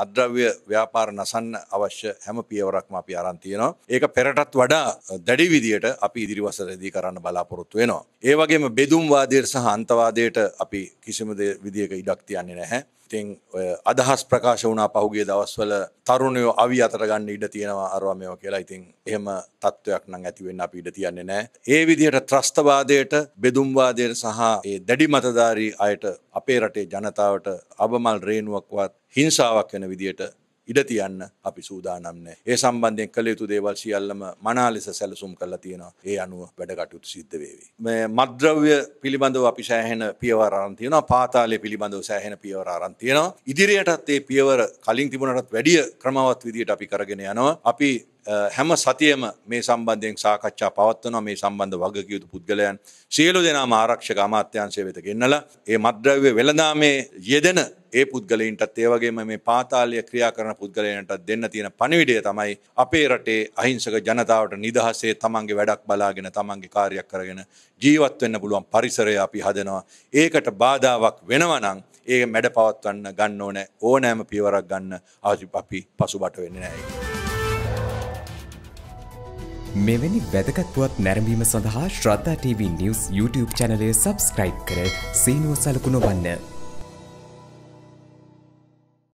මද්‍රව්‍ය ව්‍යාපාර නසන්න අවශ්‍ය හැම පියවරක්ම අපි අරන්තියනවා ඒක පෙරටත් වඩා දැඩි විදියට අපි ඉදිරිවසරදී කරන්න බලාපොරොත්තු වෙනවා. ඒවගේම බෙදුම්වාදයට සහ අන්තවාදයට අපි කිසිම විදික ඉඩක්තියන්නේ නැහැ. ඉතිං අදහස් ප්‍රකාශ වුණා පහුගේ දවස්වල තරුණයෝ අවි අතර ගන්න ඉඩ තියෙනවා අරවාමයෝ කියලා ඉතිං එහෙම තත්ත්වයක් නම් ඇතිවෙන්න අපි ඉඩ තියන්නේ නෑ. ඒ විදිහට ත්‍රස්තවාදයට බෙදුම්වාදයට සහ ඒ දැඩි මතධාරී අයට අපේ රටේ ජනතාවට අබමල් රේනුවක්වත් හිංසාවක් වෙන වෙන විදියට ඉඩ තියන්න අපි සූදානම්නෑ ඒ සම්බන්ධයෙන් කළ යුතු දේවල් සියල්ලම මනාලෙස සැලසුම් කරලා තියෙනවා ඒ අනුව වැඩකටයුතු සිද්ධ වේවි. මද්‍රව්‍ය පිළිබඳව අපි සෑහෙන පියවර අරන් තියෙනවා පාතාලය පිළිබඳව සෑහෙන පියවර අරන් තියෙනවා ඉදිරියටත් ඒ පියවර කලින් තිබුණටත් වැඩිය ක්‍රමවත් විදියට අපි කරගෙන යනවා අපි හැම සතියම මේ සම්බන්ධයෙන් සාකච්ඡා පවත්වනවා මේ සම්බන්ධ වගකියුතු පුද්ගලයන් සියලු දෙනා ආරක්ෂක අමාත්‍යංශය වෙත ගෙන්නලා ඒ මද්‍රව්‍ය වෙළඳාමේ යෙදෙන ඒ පුද්ගලයින්ටත් ඒ වගේම මේ පාතාලිය ක්‍රියා කරන පුද්ගලයන්ටත් දෙන්න තියෙන පණිවිඩය තමයි අපේ රටේ අහිංසක ජනතාවට නිදහසේ තමන්ගේ වැඩක් බලාගෙන තමන්ගේ කාර්යයක් කරගෙන ජීවත් වෙන්න පුළුවන් පරිසරය අපි හදනවා. ඒකට බාධාවක් වෙනවා නම් ඒ මැඩ පවත්වන්න ගන්න ඕනේ ඕනෑම පියවරක් ගන්න ආසි අපි පසුබට වෙන්නේ නැහැ. මෙවැනි වැදගත්වත් නැරඹීම සඳහා ශ්‍රද්ධා TV නිවස් YouTube චැනලය සබස්ක්‍රයිබ් කර සීනුව සලකුණ වන්න.